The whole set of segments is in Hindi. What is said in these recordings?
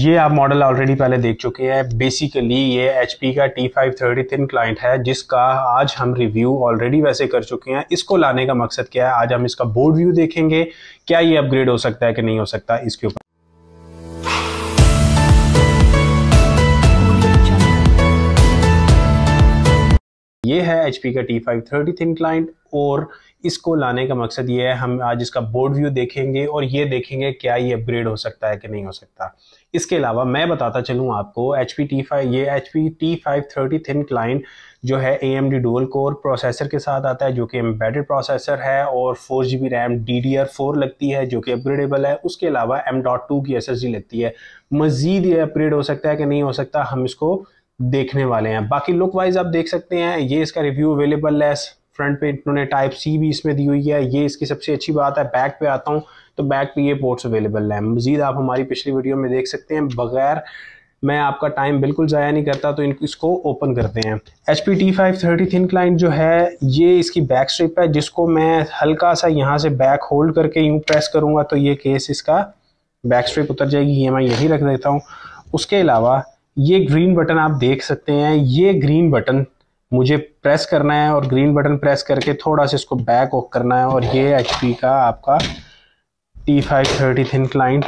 ये आप मॉडल ऑलरेडी पहले देख चुके हैं बेसिकली ये एच का T five thirty thin client है जिसका आज हम रिव्यू ऑलरेडी वैसे कर चुके हैं इसको लाने का मकसद क्या है आज हम इसका बोर्ड व्यू देखेंगे क्या ये अपग्रेड हो सकता है कि नहीं हो सकता इसके ऊपर ये है एच का T five thirty thin client और इसको लाने का मकसद ये है हम आज इसका बोर्ड व्यू देखेंगे और ये देखेंगे क्या ये अपग्रेड हो सकता है कि नहीं हो सकता इसके अलावा मैं बताता चलूँ आपको एच पी टी फाइव ये H P T five thirty thin client जो है A M D dual core processor के साथ आता है जो कि एम्बेडेड प्रोसेसर है और four G B RAM D D R four लगती है जो कि अपग्रेडेबल है उसके अलावा एम डॉट टू की एस एस जी लगती है मज़ीद ये अपग्रेड हो सकता है कि नहीं हो सकता हम इसको देखने वाले हैं बाकी लुक वाइज आप देख सकते हैं ये इसका रिव्यू अवेलेबल है फ्रंट पे इन्होंने टाइप सी भी इसमें दी हुई है ये इसकी सबसे अच्छी बात है बैक पे आता हूँ तो बैक पे ये पोर्ट्स अवेलेबल हैं मजीद आप हमारी पिछली वीडियो में देख सकते हैं बगैर मैं आपका टाइम बिल्कुल ज़ाया नहीं करता तो इनको इसको ओपन करते हैं H P T five thirty thin client जो है ये इसकी बैक स्ट्रिप है जिसको मैं हल्का सा यहाँ से बैक होल्ड करके यूँ प्रेस करूँगा तो ये केस इसका बैक स्ट्रिप उतर जाएगी ये मैं यही रख देता हूँ उसके अलावा ये ग्रीन बटन आप देख सकते हैं ये ग्रीन बटन मुझे प्रेस करना है और ग्रीन बटन प्रेस करके थोड़ा सा इसको बैक ऑफ करना है और ये एच का आपका T five thirty thin client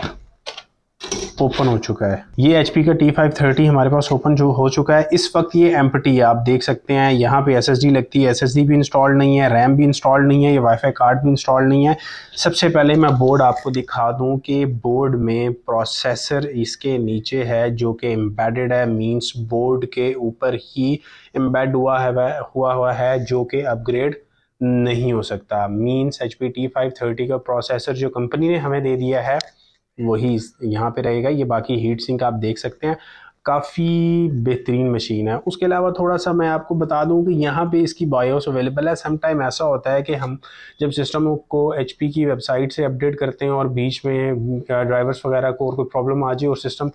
open हो चुका है ये एच का टी फाइव थर्टी हमारे पास ओपन जो हो चुका है इस वक्त ये एम है आप देख सकते हैं यहाँ पे एस लगती है एस भी इंस्टॉल नहीं है रैम भी इंस्टॉल नहीं है ये वाईफाई कार्ड भी इंस्टॉल नहीं है सबसे पहले मैं बोर्ड आपको दिखा दूँ कि बोर्ड में प्रोसेसर इसके नीचे है जो कि एम्बेडेड है मीन्स बोर्ड के ऊपर ही एम्बेड हुआ है हुआ हुआ है जो कि अपग्रेड नहीं हो सकता means H P T five thirty का प्रोसेसर जो कंपनी ने हमें दे दिया है वही यहाँ पे रहेगा ये बाकी हीट सिंक आप देख सकते हैं काफ़ी बेहतरीन मशीन है उसके अलावा थोड़ा सा मैं आपको बता दूं कि यहाँ पे इसकी बायोस अवेलेबल है सम टाइम ऐसा होता है कि हम जब सिस्टम को एचपी की वेबसाइट से अपडेट करते हैं और बीच में ड्राइवर्स वगैरह को और कोई प्रॉब्लम आ जाए और सिस्टम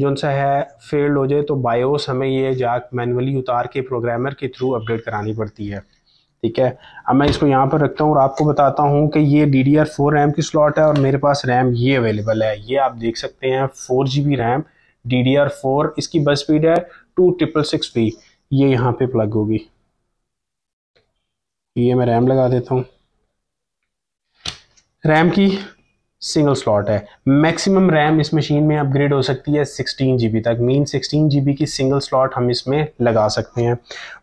जो सा है फेल्ड हो जाए तो बायोस हमें ये जाक मैनुअली उतार के प्रोग्रामर के थ्रू अपडेट करानी पड़ती है ठीक है अब मैं इसको यहाँ पर रखता हूँ और आपको बताता हूँ कि ये D D R four RAM की स्लॉट है और मेरे पास रैम ये अवेलेबल है ये आप देख सकते हैं four G B RAM D D R four इसकी बस स्पीड है टू ट्रिपल सिक्स ये यहाँ पर प्लग होगी ये मैं रैम लगा देता हूँ रैम की सिंगल स्लॉट है मैक्सिमम रैम इस मशीन में अपग्रेड हो सकती है 16 जीबी तक mean 16 G B single slot हम इसमें लगा सकते हैं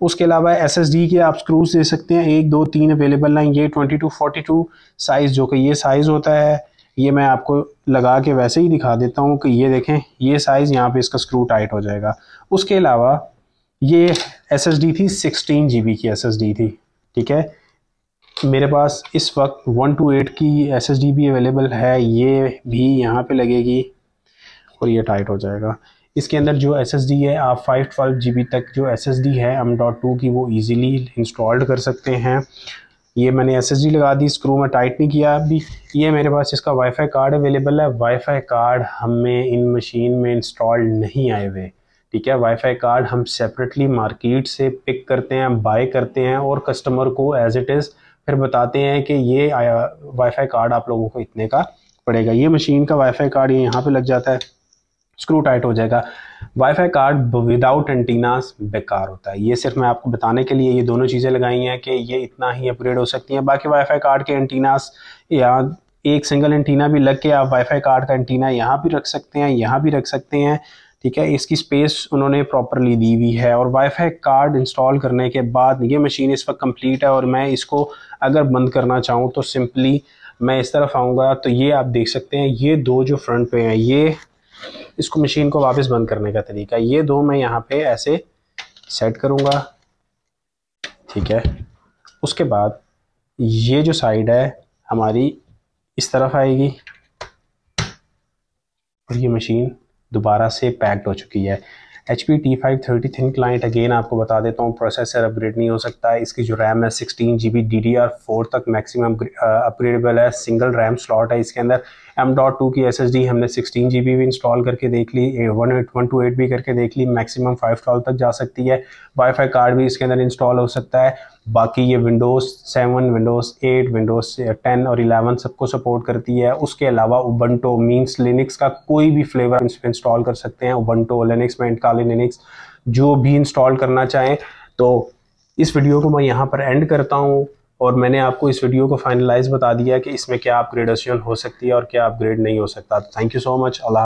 उसके अलावा एसएसडी के आप स्क्रूज दे सकते हैं एक दो तीन अवेलेबल हैं ये 22 42 साइज़ जो कि ये साइज़ होता है ये मैं आपको लगा के वैसे ही दिखा देता हूँ कि ये देखें ये साइज़ यहाँ पर इसका स्क्रू टाइट हो जाएगा उसके अलावा ये एस थी सिक्सटीन जी की एस थी ठीक है मेरे पास इस वक्त वन टू एट की एस भी अवेलेबल है ये भी यहाँ पे लगेगी और ये टाइट हो जाएगा इसके अंदर जो एस है आप फाइव ट्वेल्व जी तक जो एस है एम डॉट टू की वो ईज़िली इंस्टॉल्ड कर सकते हैं ये मैंने एस लगा दी स्क्रू में टाइट नहीं किया अभी ये मेरे पास इसका वाईफाई कार्ड अवेलेबल है वाईफाई कार्ड हमें इन मशीन में इंस्टॉल नहीं आए हुए ठीक है वाईफाई कार्ड हम सेपरेटली मार्केट से पिक करते हैं बाय करते हैं और कस्टमर को एज इट इज़ फिर बताते हैं कि ये वाईफाई कार्ड आप लोगों को इतने का पड़ेगा ये मशीन का वाईफाई कार्ड ये यहाँ पे लग जाता है स्क्रू टाइट हो जाएगा वाईफाई कार्ड विदाउट एंटीनास बेकार होता है ये सिर्फ मैं आपको बताने के लिए ये दोनों चीज़ें लगाई हैं कि ये इतना ही अपग्रेड हो सकती हैं बाकी वाईफाई कार्ड के एंटीनास या एक सिंगल एंटीना भी लग के आप वाईफाई कार्ड का एंटीना यहाँ भी रख सकते हैं यहाँ भी रख सकते हैं ठीक है इसकी स्पेस उन्होंने प्रॉपरली दी हुई है और वाईफाई कार्ड इंस्टॉल करने के बाद ये मशीन इस वक्त कंप्लीट है और मैं इसको अगर बंद करना चाहूँ तो सिंपली मैं इस तरफ आऊँगा तो ये आप देख सकते हैं ये दो जो फ्रंट पे हैं ये इसको मशीन को वापस बंद करने का तरीका ये दो मैं यहाँ पे ऐसे सेट करूँगा ठीक है उसके बाद ये जो साइड है हमारी इस तरफ आएगी और ये मशीन दोबारा से पैक्ड हो चुकी है H P T five thirty thin client again आपको बता देता हूँ प्रोसेसर अपग्रेड नहीं हो सकता है इसकी जो रैम है sixteen G B D D R four तक मैक्सिमम अपग्रेडेबल uh, है सिंगल रैम स्लॉट है इसके अंदर एम डॉट टू की एस एस डी हमने सिक्सटीन जी बी भी इंस्टॉल करके देख ली one eight one two eight भी करके देख ली मैक्सिमम फाइव ट्वेल्व तक जा सकती है वाईफाई कार्ड भी इसके अंदर इंस्टॉल हो सकता है बाकी ये Windows seven Windows eight Windows ten और इलेवन सबको सपोर्ट करती है उसके अलावा उबंटो मीन्स लिनिक्स का कोई भी फ्लेवर इंस्टॉल कर सकते हैं उबंटो लिनिक्स इंटकाली लिनिक्स जो भी इंस्टॉल करना चाहें तो इस वीडियो को मैं यहाँ पर एंड करता हूँ और मैंने आपको इस वीडियो को फाइनलाइज बता दिया कि इसमें क्या अपग्रेडेशन हो सकती है और क्या अपग्रेड नहीं हो सकता thank you so much Allah